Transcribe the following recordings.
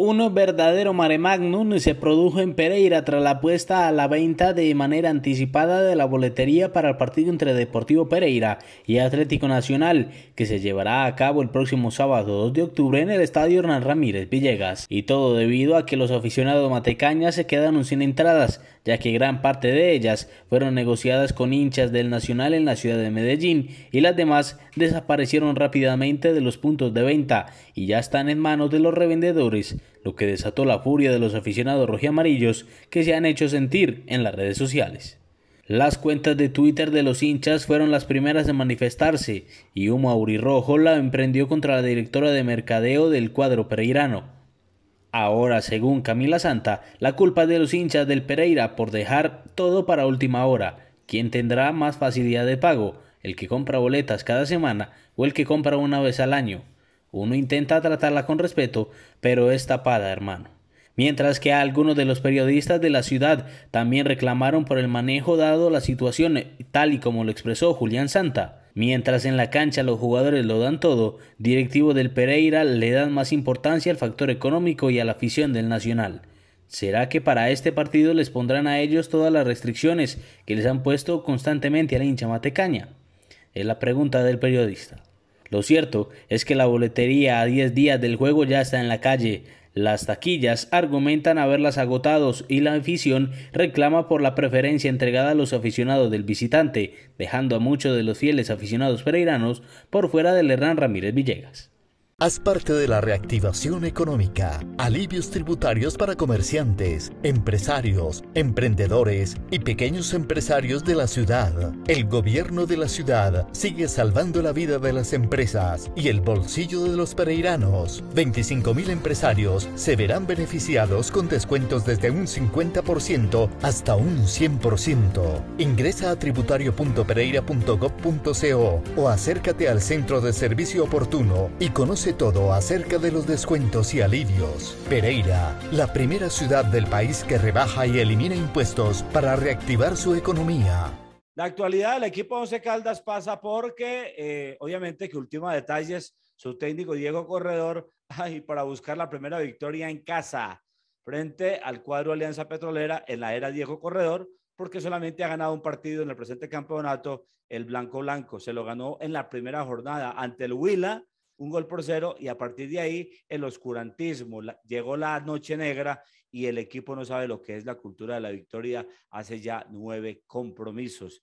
Un verdadero mare magnum se produjo en Pereira tras la puesta a la venta de manera anticipada de la boletería para el partido entre Deportivo Pereira y Atlético Nacional, que se llevará a cabo el próximo sábado 2 de octubre en el Estadio Hernán Ramírez Villegas, y todo debido a que los aficionados matecañas se quedaron sin entradas, ya que gran parte de ellas fueron negociadas con hinchas del Nacional en la ciudad de Medellín y las demás desaparecieron rápidamente de los puntos de venta y ya están en manos de los revendedores lo que desató la furia de los aficionados rojiamarillos que se han hecho sentir en las redes sociales. Las cuentas de Twitter de los hinchas fueron las primeras en manifestarse y Humo Aurirrojo la emprendió contra la directora de mercadeo del cuadro pereirano. Ahora, según Camila Santa, la culpa de los hinchas del Pereira por dejar todo para última hora. ¿Quién tendrá más facilidad de pago? ¿El que compra boletas cada semana o el que compra una vez al año? Uno intenta tratarla con respeto, pero es tapada, hermano. Mientras que algunos de los periodistas de la ciudad también reclamaron por el manejo dado la situación, eh, tal y como lo expresó Julián Santa. Mientras en la cancha los jugadores lo dan todo, directivo del Pereira le dan más importancia al factor económico y a la afición del Nacional. ¿Será que para este partido les pondrán a ellos todas las restricciones que les han puesto constantemente a la hincha matecaña? Es la pregunta del periodista. Lo cierto es que la boletería a 10 días del juego ya está en la calle. Las taquillas argumentan haberlas agotados y la afición reclama por la preferencia entregada a los aficionados del visitante, dejando a muchos de los fieles aficionados pereiranos por fuera del Hernán Ramírez Villegas. Haz parte de la reactivación económica, alivios tributarios para comerciantes, empresarios, emprendedores y pequeños empresarios de la ciudad. El gobierno de la ciudad sigue salvando la vida de las empresas y el bolsillo de los pereiranos. 25.000 empresarios se verán beneficiados con descuentos desde un 50% hasta un 100%. Ingresa a tributario.pereira.gov.co o acércate al centro de servicio oportuno y conoce todo acerca de los descuentos y alivios. Pereira, la primera ciudad del país que rebaja y elimina impuestos para reactivar su economía. La actualidad del equipo Once Caldas pasa porque, eh, obviamente, que última detalles, su técnico Diego Corredor, y para buscar la primera victoria en casa frente al cuadro Alianza Petrolera en la era Diego Corredor, porque solamente ha ganado un partido en el presente campeonato, el Blanco Blanco. Se lo ganó en la primera jornada ante el Huila un gol por cero y a partir de ahí el oscurantismo, llegó la noche negra y el equipo no sabe lo que es la cultura de la victoria, hace ya nueve compromisos.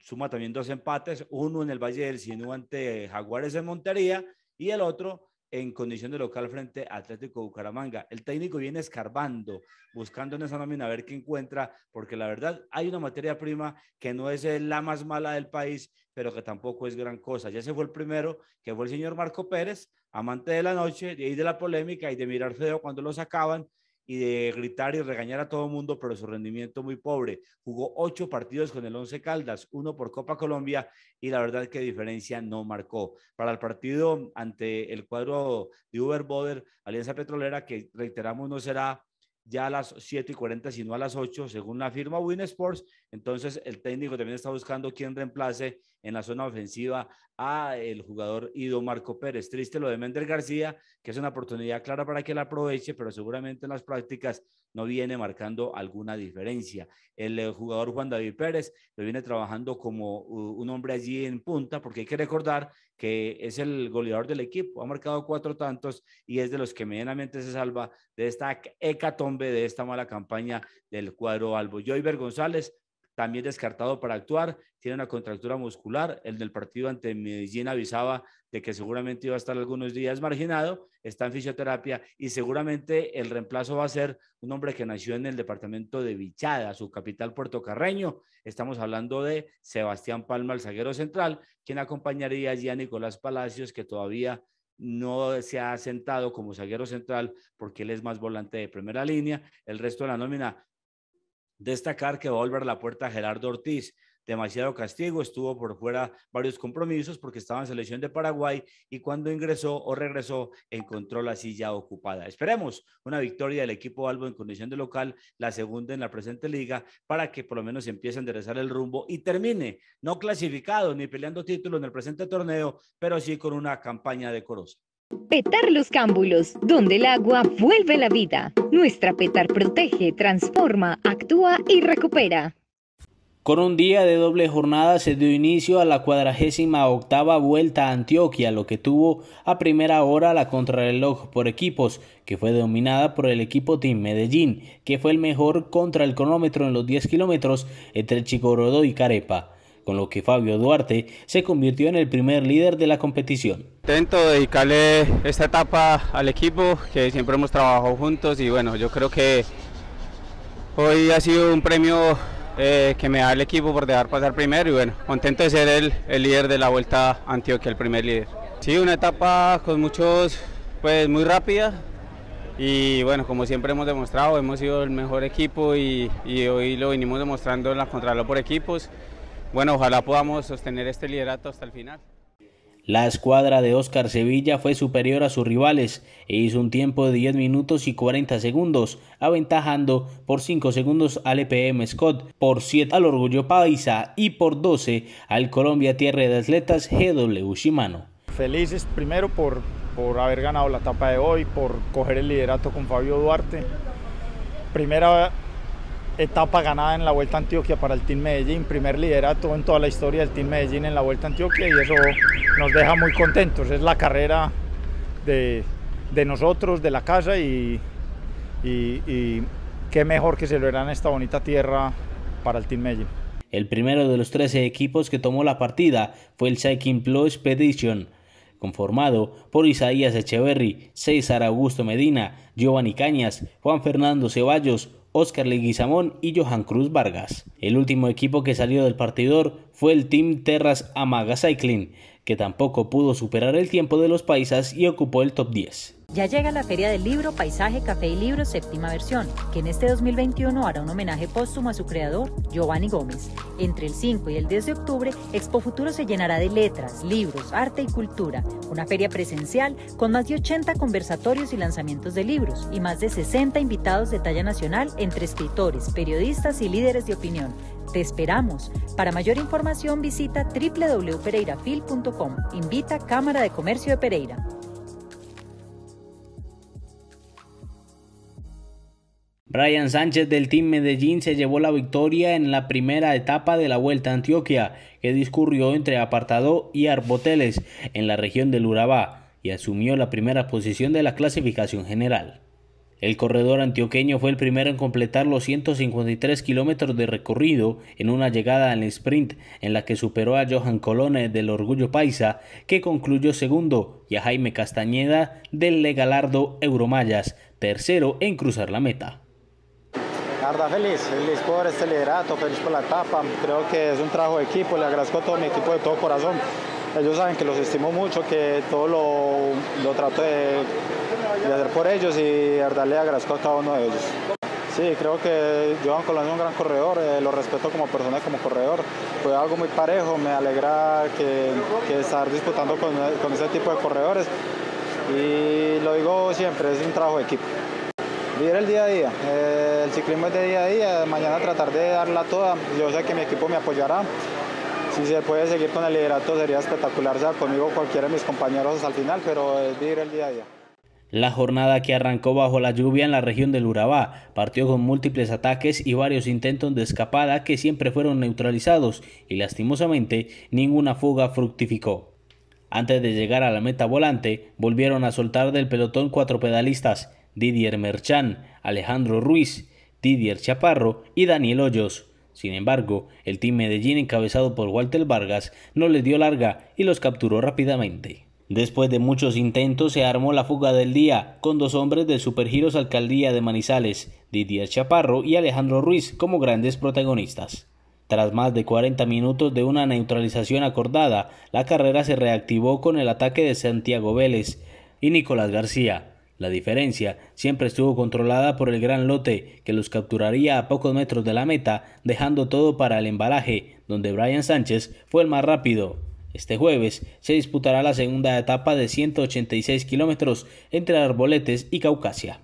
Suma también dos empates, uno en el Valle del Sinú ante Jaguares en Montería y el otro en condición de local frente a Atlético Bucaramanga. El técnico viene escarbando, buscando en esa nómina a ver qué encuentra, porque la verdad hay una materia prima que no es la más mala del país, pero que tampoco es gran cosa. Ya se fue el primero, que fue el señor Marco Pérez, amante de la noche, y de la polémica y de mirar feo cuando lo sacaban, y de gritar y regañar a todo el mundo, pero su rendimiento muy pobre. Jugó ocho partidos con el Once Caldas, uno por Copa Colombia y la verdad que diferencia no marcó. Para el partido ante el cuadro de Uber Boder, Alianza Petrolera, que reiteramos no será ya a las 7 y 40, sino a las 8, según la firma Win Sports. Entonces, el técnico también está buscando quién reemplace en la zona ofensiva a el jugador Ido Marco Pérez. Triste lo de Mender García, que es una oportunidad clara para que la aproveche, pero seguramente en las prácticas no viene marcando alguna diferencia. El eh, jugador Juan David Pérez lo viene trabajando como un hombre allí en punta, porque hay que recordar que es el goleador del equipo, ha marcado cuatro tantos y es de los que medianamente se salva de esta hecatombe, de esta mala campaña del cuadro albo. Joyver González, también descartado para actuar, tiene una contractura muscular, el del partido ante Medellín avisaba de que seguramente iba a estar algunos días marginado, está en fisioterapia y seguramente el reemplazo va a ser un hombre que nació en el departamento de Vichada, su capital puertocarreño, estamos hablando de Sebastián Palma, el zaguero central, quien acompañaría allí a Nicolás Palacios, que todavía no se ha sentado como zaguero central porque él es más volante de primera línea. El resto de la nómina Destacar que va a volver a la puerta Gerardo Ortiz. Demasiado castigo, estuvo por fuera varios compromisos porque estaba en selección de Paraguay y cuando ingresó o regresó encontró la silla ocupada. Esperemos una victoria del equipo Albo en condición de local, la segunda en la presente liga, para que por lo menos empiece a enderezar el rumbo y termine no clasificado ni peleando títulos en el presente torneo, pero sí con una campaña decorosa. Petar los cámbulos, donde el agua vuelve la vida. Nuestra Petar protege, transforma, actúa y recupera. Con un día de doble jornada se dio inicio a la 48 octava vuelta a Antioquia, lo que tuvo a primera hora la contrarreloj por equipos, que fue dominada por el equipo Team Medellín, que fue el mejor contra el cronómetro en los 10 kilómetros entre Chicorodo y Carepa con lo que Fabio Duarte se convirtió en el primer líder de la competición. Intento dedicarle esta etapa al equipo, que siempre hemos trabajado juntos y bueno, yo creo que hoy ha sido un premio eh, que me da el equipo por dejar pasar primero y bueno, contento de ser el, líder de la Vuelta Antioquia, el primer líder. Sí, una etapa con muchos, pues muy rápida, y bueno, como siempre hemos demostrado, hemos sido el mejor equipo y, hoy lo venimos demostrando en la contrarreloj por equipos bueno, ojalá podamos sostener este liderato hasta el final. La escuadra de Oscar Sevilla fue superior a sus rivales e hizo un tiempo de 10 minutos y 40 segundos, aventajando por 5 segundos al EPM Scott, por 7 al Orgullo Paisa y por 12 al Colombia Tierra de Atletas GW Shimano. Felices primero por, por haber ganado la etapa de hoy, por coger el liderato con Fabio Duarte. Primera etapa ganada en la Vuelta a Antioquia para el Team Medellín, primer liderato en toda la historia del Team Medellín en la Vuelta a Antioquia y eso nos deja muy contentos. Es la carrera de, de nosotros, de la casa y, qué mejor que celebrar en esta bonita tierra para el Team Medellín. El primero de los 13 equipos que tomó la partida fue el Cycling Plus Expedition conformado por Isaías Echeverry, César Augusto Medina, Giovanni Cañas, Juan Fernando Ceballos, Óscar Leguizamón y Johan Cruz Vargas. El último equipo que salió del partidor fue el Team Terras Amaga Cycling, que tampoco pudo superar el tiempo de los paisas y ocupó el top 10. Ya llega la Feria del Libro, Paisaje, Café y Libro séptima versión, que en este 2021 hará un homenaje póstumo a su creador, Giovanni Gómez. Entre el 5 y el 10 de octubre, Expo Futuro se llenará de letras, libros, arte y cultura, una feria presencial con más de 80 conversatorios y lanzamientos de libros y más de 60 invitados de talla nacional entre escritores, periodistas y líderes de opinión. Te esperamos. Para mayor información visita www.pereirafil.com. Invita Cámara de Comercio de Pereira. Brian Sánchez del Team Medellín se llevó la victoria en la primera etapa de la Vuelta a Antioquia, que discurrió entre Apartado y Arboteles en la región del Urabá, y asumió la primera posición de la clasificación general. El corredor antioqueño fue el primero en completar los 153 kilómetros de recorrido en una llegada al sprint en la que superó a Johan Colones del Orgullo Paisa, que concluyó segundo, y a Jaime Castañeda del Legalardo Euromayas, tercero en cruzar la meta. Arda feliz, feliz por este liderato, feliz por la etapa. Creo que es un trabajo de equipo, le agradezco a todo mi equipo de todo corazón. Ellos saben que los estimo mucho, que todo lo, trato de, hacer por ellos y Arda le agradezco a cada uno de ellos. Sí, creo que Joan Colón es un gran corredor, eh, lo respeto como persona y como corredor. Fue algo muy parejo, me alegra que, estar disputando con, con ese tipo de corredores y lo digo siempre, es un trabajo de equipo vivir el día a día. el ciclismo es de día a día, mañana tratar de darla toda. Yo sé que mi equipo me apoyará. Si se puede seguir con el liderato sería espectacular, sea conmigo cualquiera de mis compañeros al final, pero es vivir el día a día. La jornada que arrancó bajo la lluvia en la región del Urabá partió con múltiples ataques y varios intentos de escapada que siempre fueron neutralizados y lastimosamente ninguna fuga fructificó. Antes de llegar a la meta volante, volvieron a soltar del pelotón cuatro pedalistas, Didier Merchán, Alejandro Ruiz, Didier Chaparro y Daniel Hoyos. Sin embargo, el Team Medellín encabezado por Walter Vargas no les dio larga y los capturó rápidamente. Después de muchos intentos se armó la fuga del día, con dos hombres de Supergiros Alcaldía de Manizales, Didier Chaparro y Alejandro Ruiz como grandes protagonistas. Tras más de 40 minutos de una neutralización acordada, la carrera se reactivó con el ataque de Santiago Vélez y Nicolás García, la diferencia siempre estuvo controlada por el gran lote que los capturaría a pocos metros de la meta, dejando todo para el embalaje, donde Brian Sánchez fue el más rápido. Este jueves se disputará la segunda etapa de 186 kilómetros entre Arboletes y Caucasia.